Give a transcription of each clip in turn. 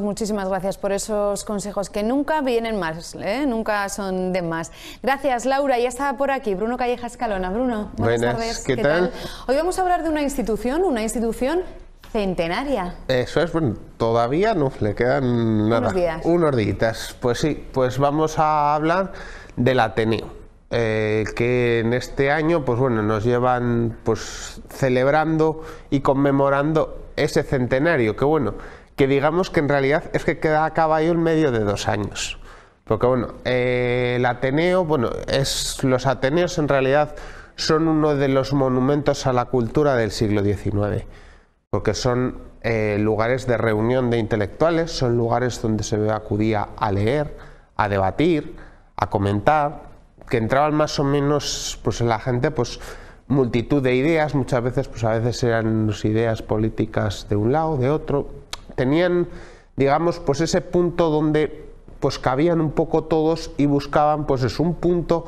Muchísimas gracias por esos consejos que nunca vienen más, ¿eh? nunca son de más. Gracias, Laura. Ya está por aquí Bruno Calleja Escalona. Bruno, buenas, tardes. ¿Qué, tal? Hoy vamos a hablar de una institución, una institución centenaria. Eso es, bueno, todavía no, le quedan nada. Unos días. Pues sí, pues vamos a hablar del Ateneo. Eh, que en este año pues bueno nos llevan pues celebrando y conmemorando ese centenario que bueno que digamos que en realidad es que queda a caballo en medio de dos años. Porque bueno, eh, el Ateneo, bueno, los Ateneos en realidad son uno de los monumentos a la cultura del siglo XIX, porque son eh, lugares de reunión de intelectuales, son lugares donde se acudía a leer, a debatir, a comentar, que entraban más o menos pues, en la gente pues, multitud de ideas, muchas veces, pues, a veces eran ideas políticas de un lado, de otro, tenían, digamos, pues ese punto donde pues cabían un poco todos y buscaban pues es un punto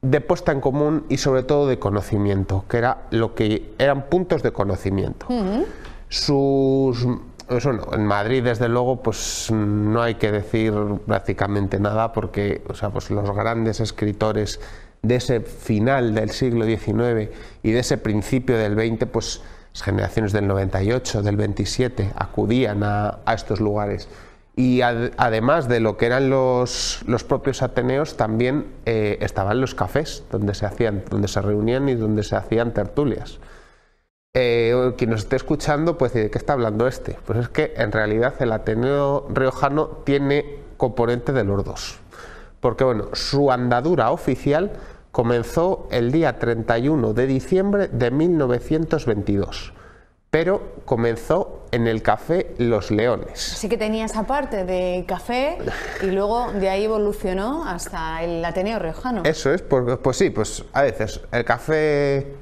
de puesta en común y sobre todo de conocimiento, que era lo que eran puntos de conocimiento. Sus pues en Madrid desde luego pues no hay que decir prácticamente nada porque o sea, pues, los grandes escritores de ese final del siglo XIX y de ese principio del XX pues las generaciones del 98, del 27, acudían a, estos lugares. Y además de lo que eran los, los propios Ateneos, también eh, estaban los cafés donde se, hacían, donde se reunían y donde se hacían tertulias. Eh, quien nos esté escuchando, pues ¿de qué está hablando este? Pues es que en realidad el Ateneo Riojano tiene componente de los dos. Porque bueno, su andadura oficial comenzó el día 31 de diciembre de 1922 pero comenzó en el café Los Leones. Sí que tenía esa parte de café y luego de ahí evolucionó hasta el Ateneo Riojano. Eso es, pues sí, pues a veces el café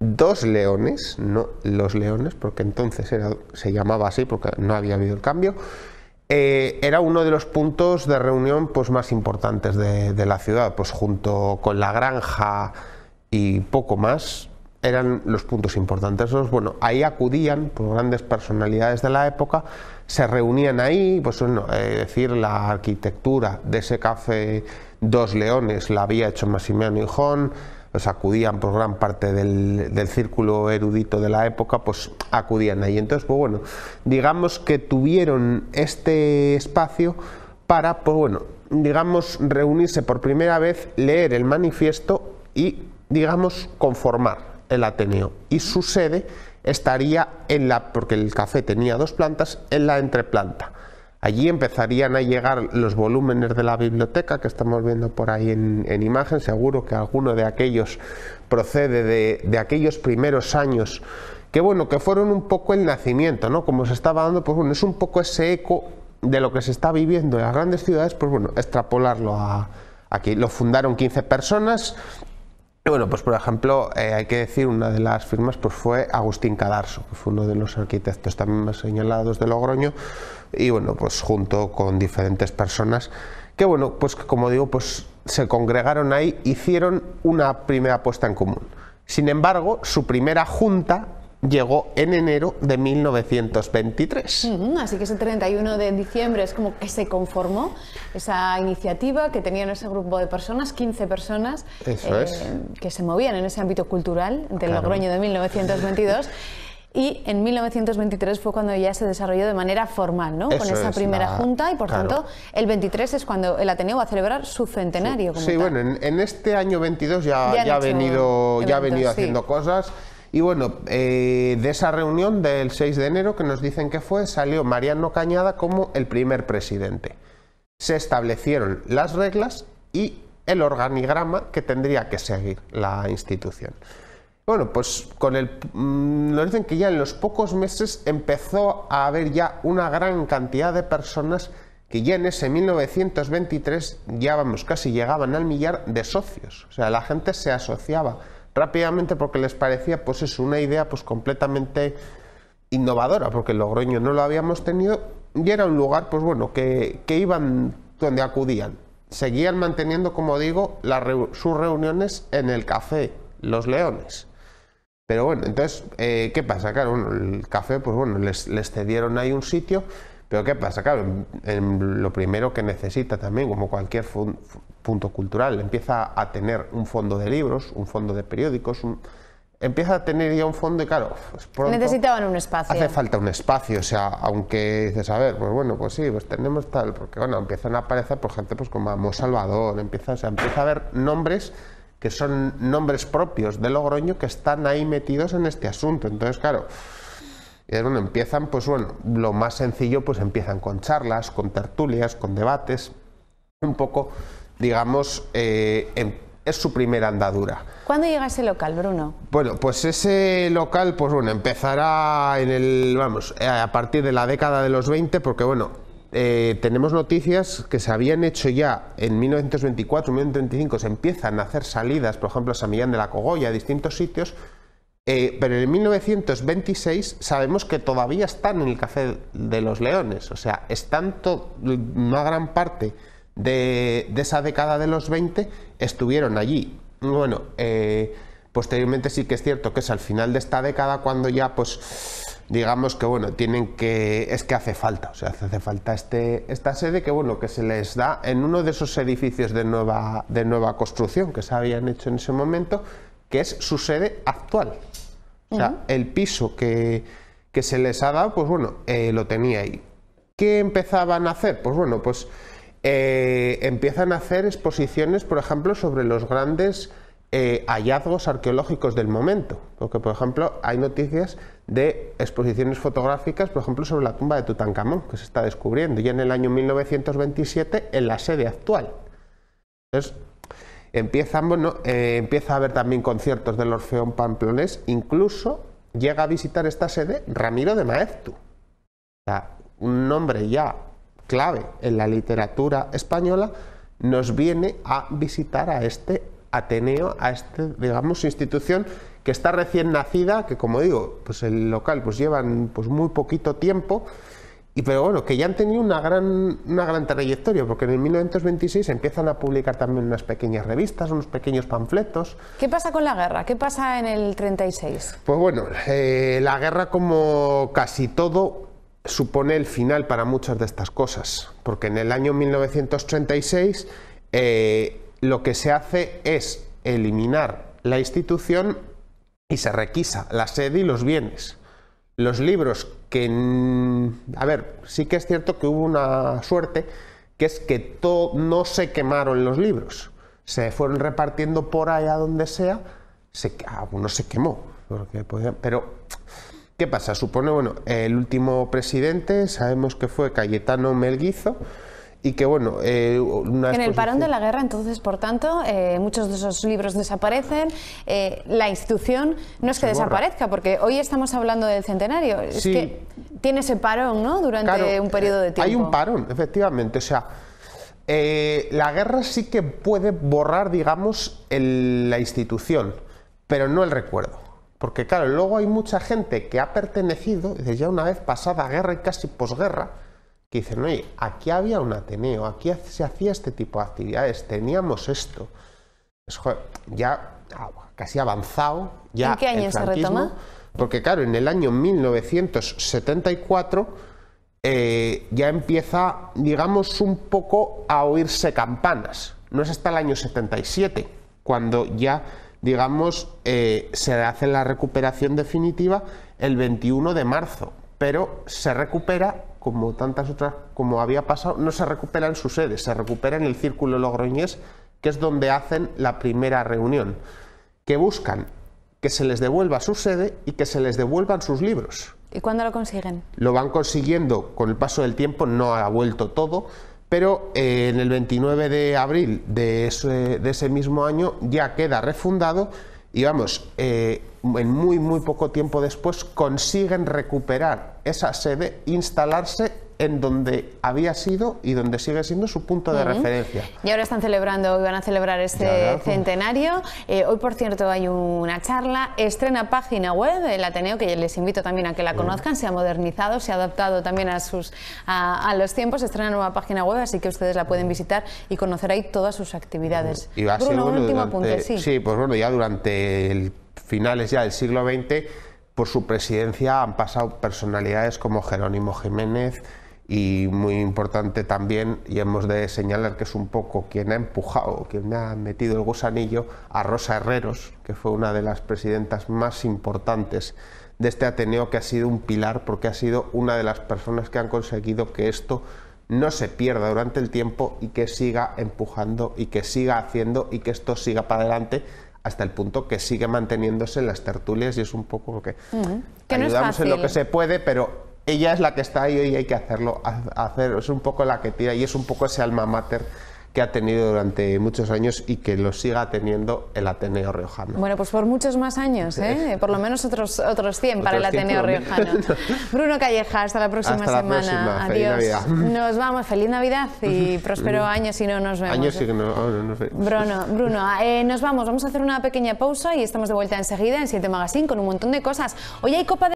Dos Leones, no Los Leones, porque entonces se llamaba así porque no había habido el cambio, eh, era uno de los puntos de reunión pues, más importantes de, la ciudad, pues junto con la granja y poco más eran los puntos importantes. bueno, ahí acudían por grandes personalidades de la época, se reunían ahí, pues eh, decir, la arquitectura de ese café Dos Leones la había hecho Massimiliano Hijón, pues, acudían por gran parte del, del, círculo erudito de la época, pues acudían ahí. Entonces, pues bueno, digamos que tuvieron este espacio para, pues bueno, digamos, reunirse por primera vez, leer el manifiesto y, digamos, conformar el Ateneo. Y su sede estaría en la, porque el café tenía dos plantas, en la entreplanta. Allí empezarían a llegar los volúmenes de la biblioteca que estamos viendo por ahí en, imagen. Seguro que alguno de aquellos procede de, aquellos primeros años que bueno, que fueron un poco el nacimiento, ¿no? Como se estaba dando, pues bueno, es un poco ese eco de lo que se está viviendo en las grandes ciudades, pues bueno, extrapolarlo a, aquí. Lo fundaron 15 personas, bueno, pues por ejemplo, eh, hay que decir, una de las firmas pues fue Agustín Cadarso, que fue uno de los arquitectos también más señalados de Logroño, y bueno, pues junto con diferentes personas que bueno, pues como digo, pues se congregaron ahí, hicieron una primera apuesta en común. Sin embargo, su primera junta llegó en enero de 1923. así que ese 31 de diciembre es como que se conformó esa iniciativa que tenían ese grupo de personas, 15 personas, eh, que se movían en ese ámbito cultural del Logroño de 1922. y en 1923 fue cuando ya se desarrolló de manera formal, ¿no? Con esa primera junta y por tanto el 23 es cuando el Ateneo va a celebrar su centenario. sí, sí bueno, en, este año 22 ya, ya, ha venido, ya ha venido haciendo cosas. Y bueno, eh, de esa reunión del 6 de enero que nos dicen que fue, salió Mariano Cañada como el primer presidente. Se establecieron las reglas y el organigrama que tendría que seguir la institución. Bueno, pues con el, mm, nos dicen que ya en los pocos meses empezó a haber ya una gran cantidad de personas que ya en ese 1923 ya vamos, casi llegaban al millar de socios. O sea, la gente se asociaba rápidamente porque les parecía pues es una idea pues completamente innovadora porque Logroño no lo habíamos tenido y era un lugar pues bueno que, que iban donde acudían seguían manteniendo como digo sus reuniones en el café Los Leones pero bueno entonces eh, qué pasa claro el café pues bueno les, les cedieron ahí un sitio pero ¿qué pasa? Claro, lo primero que necesita también, como cualquier punto cultural, empieza a tener un fondo de libros, un fondo de periódicos, empieza a tener ya un fondo y claro, pues necesitaban un espacio. Hace falta un espacio, o sea, aunque dices, a ver, pues bueno, pues sí, pues tenemos tal, porque bueno, empiezan a aparecer por pues, gente pues como Amo Salvador, empieza, empieza a haber nombres que son nombres propios de Logroño que están ahí metidos en este asunto. Entonces, claro, y empiezan, pues bueno, lo más sencillo, pues empiezan con charlas, con tertulias, con debates, un poco, digamos, eh, es su primera andadura. ¿Cuándo llega ese local, Bruno? Bueno, pues ese local, pues bueno, empezará en el, vamos, eh, a partir de la década de los 20, porque bueno, eh, tenemos noticias que se habían hecho ya en 1924, 1925, se empiezan a hacer salidas, por ejemplo, a San Millán de la Cogolla, a distintos sitios, eh, pero en 1926 sabemos que todavía están en el Café de los Leones, o sea, están una gran parte de, esa década de los 20 estuvieron allí. Bueno, eh, posteriormente sí que es cierto que es al final de esta década cuando ya pues digamos que bueno, tienen que, es que hace falta, o sea, hace falta este, esta sede que bueno, que se les da en uno de esos edificios de nueva, de nueva construcción que se habían hecho en ese momento, que es su sede actual. el piso que, se les ha dado, pues bueno, eh, lo tenía ahí. ¿Qué empezaban a hacer? Pues bueno, pues eh, empiezan a hacer exposiciones, por ejemplo, sobre los grandes eh, hallazgos arqueológicos del momento. Porque, por ejemplo, hay noticias de exposiciones fotográficas, por ejemplo, sobre la tumba de Tutankamón, que se está descubriendo ya en el año 1927 en la sede actual. Entonces, eh, empieza a haber también conciertos del Orfeón Pamplonés, incluso llega a visitar esta sede Ramiro de Maeztu, un nombre ya clave en la literatura española, nos viene a visitar a este Ateneo, a esta digamos, institución que está recién nacida, que como digo, pues el local pues llevan pues muy poquito tiempo pero bueno, que ya han tenido una gran, una gran trayectoria, porque en el 1926 empiezan a publicar también unas pequeñas revistas, unos pequeños panfletos. ¿Qué pasa con la guerra? ¿Qué pasa en el 36? Pues bueno, eh, la guerra como casi todo supone el final para muchas de estas cosas, porque en el año 1936 eh, lo que se hace es eliminar la institución y se requisa la sede y los bienes. Los libros a ver, sí que es cierto que hubo una suerte, que es que no se quemaron los libros, se fueron repartiendo por allá donde sea, se, se quemó, pero ¿qué pasa? Supone, bueno, el último presidente, sabemos que fue Cayetano Melguizo, que bueno, eh, En el parón de la guerra, entonces, por tanto, eh, muchos de esos libros desaparecen. Eh, la institución no es que desaparezca, porque hoy estamos hablando del centenario. Es que tiene ese parón, Durante un periodo de tiempo. Hay un parón, efectivamente. O sea, la guerra sí que puede borrar, digamos, la institución, pero no el recuerdo. Porque claro, luego hay mucha gente que ha pertenecido, desde ya una vez pasada guerra y casi posguerra, que dicen, oye, aquí había un Ateneo, aquí se hacía este tipo de actividades, teníamos esto. Es pues, joder, ya casi avanzado. Ya ¿En qué año se retoma? Porque claro, en el año 1974 eh, ya empieza, digamos, un poco a oírse campanas. No es hasta el año 77 cuando ya, digamos, eh, se hace la recuperación definitiva el 21 de marzo, pero se recupera como tantas otras, como había pasado, no se recupera en su sede, se recupera en el Círculo Logroñés, que es donde hacen la primera reunión, que buscan que se les devuelva su sede y que se les devuelvan sus libros. ¿Y cuándo lo consiguen? Lo van consiguiendo con el paso del tiempo, no ha vuelto todo, pero eh, en el 29 de abril de ese, mismo año ya queda refundado y vamos, eh, en muy, muy poco tiempo después, consiguen recuperar esa sede, instalarse en donde había sido y donde sigue siendo su punto de referencia. Y ahora están celebrando y van a celebrar este centenario. Eh, hoy, por cierto, hay una charla, estrena página web, el Ateneo, que les invito también a que la conozcan, se ha modernizado, se ha adaptado también a, sus, a, los tiempos, estrena nueva página web, así que ustedes la pueden visitar y conocer ahí todas sus actividades. Y va a ser, un último sí. Sí, pues bueno, ya durante el, finales ya del siglo XX, por su presidencia han pasado personalidades como Jerónimo Jiménez, y muy importante también, y hemos de señalar que es un poco quien ha empujado, quien ha metido el gusanillo a Rosa Herreros, que fue una de las presidentas más importantes de este Ateneo, que ha sido un pilar porque ha sido una de las personas que han conseguido que esto no se pierda durante el tiempo y que siga empujando y que siga haciendo y que esto siga para adelante hasta el punto que sigue manteniéndose en las tertulias y es un poco lo que, ayudamos en lo que se puede, pero ella es la que está ahí y hay que hacerlo, hacer, es un poco la que tira y es un poco ese alma mater que ha tenido durante muchos años y que lo siga teniendo el Ateneo Riojano. Bueno, pues por muchos más años, ¿eh? por lo menos otros, otros 100 para el Ateneo Riojano. Bruno Calleja, hasta la próxima semana. Adiós. Nos vamos, feliz Navidad y próspero año si no nos vemos. Años si ¿eh? no, nos vemos. Bruno, Bruno eh, nos vamos, vamos a hacer una pequeña pausa y estamos de vuelta enseguida en Siete Magazine con un montón de cosas. Hoy hay Copa de